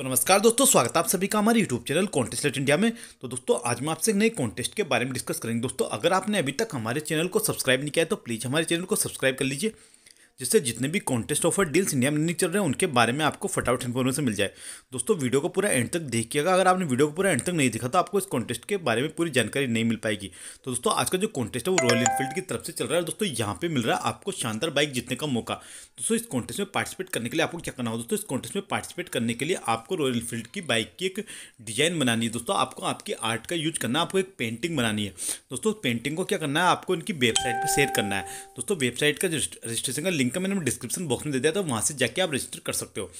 तो नमस्कार दोस्तों स्वागत है आप सभी का हमारे यूट्यूब चैनल कॉन्टेस्ट लेट इंडिया में तो दोस्तों आज मैं आपसे नए कॉन्टेस्ट के बारे में डिस्कस करेंगे दोस्तों अगर आपने अभी तक हमारे चैनल को सब्सक्राइब नहीं किया है तो प्लीज़ हमारे चैनल को सब्सक्राइब कर लीजिए जिससे जितने भी कॉन्टेस्ट ऑफर डील्स इंडिया में नहीं चल रहे हैं उनके बारे में आपको फटाफट इन्फॉर्मेशन मिल जाए दोस्तों वीडियो को पूरा एंड तक देखिएगा अगर आपने वीडियो को पूरा एंड तक नहीं देखा तो आपको इस कॉन्टेस्ट के बारे में पूरी जानकारी नहीं मिल पाएगी तो दोस्तों आज का जो कॉन्टेस्ट है वो रॉयल इनफील्ड की तरफ से चल रहा है दोस्तों यहाँ पर मिल रहा है आपको शानदार बाइक जीतने का मौका दोस्तों इस कॉन्टेस्ट में पार्टिसिपेट करने के लिए आपको क्या करना होगा दोस्तों इस कॉन्टेस्ट में पार्टिसिपेट करने के लिए आपको रॉयल इनफील्ड की बाइक की एक डिजाइन बनानी है दोस्तों आपको आपकी आर्ट का यूज करना है आपको एक पेंटिंग बनानी है दोस्तों पेंटिंग को क्या करना है आपको इनकी वेबसाइट पर शेयर करना है दोस्तों वेबसाइट का रजिस्ट्रेशन का लिंक लिंक का मैंने डिस्क्रिप्शन बॉक्स में दे दिया था वहाँ से जाके आप रजिस्टर कर सकते हो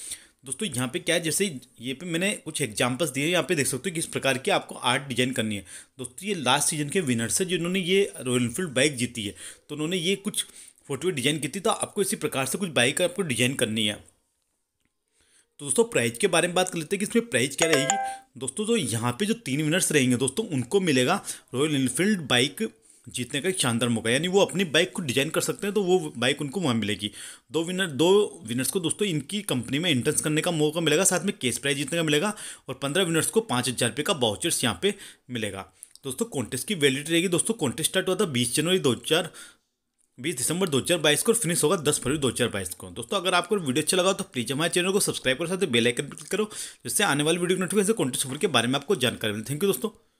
दोस्तों यहाँ पे क्या है जैसे ये पे मैंने कुछ एग्जांपल्स दिए हैं यहाँ पे देख सकते हो किस प्रकार की आपको आर्ट डिजाइन करनी है दोस्तों ये लास्ट सीजन के विनर्स है जिन्होंने ये रॉयल इनफील्ड बाइक जीती है तो उन्होंने ये कुछ फोटो डिजाइन की थी तो आपको इसी प्रकार से कुछ बाइक आपको डिजाइन करनी है तो दोस्तों प्राइज के बारे में बात कर लेते हैं कि इसमें प्राइज क्या रहेगी दोस्तों जो यहाँ पे जो तीन विनर्स रहेंगे दोस्तों उनको मिलेगा रॉयल इनफील्ड बाइक जीतने का एक शानदार मौका यानी वो अपनी बाइक को डिजाइन कर सकते हैं तो वो बाइक उनको वहाँ मिलेगी दो विनर दो विनर्स को दोस्तों इनकी कंपनी में एंट्रेंस करने का मौका मिलेगा साथ में केस प्राइज जीतने का मिलेगा और पंद्रह विनर्स को पाँच हज़ार रुपये का बाउचर्स यहाँ पे मिलेगा दोस्तों कॉन्टेस्ट की वैलिडिटी रहेगी दोस्तों कॉन्टेस्ट स्टार्ट हुआ था बीस जनवरी दो हज़ार बीस दिसंबर दो हज़ार बाईस को और फिनिश होगा दस फरवरी दो हजार बाईस को दोस्तों अगर आपको वीडियो अच्छा लगा तो प्लीज़ हमारे चैनल को सब्सक्राइब करो साथ बेल आइकन क्लिक करो जिससे आने वाली वीडियो नोटिफिकेशन कॉन्टेस्ट के बारे में आपको जानकारी मिले थैंक यू दोस्तों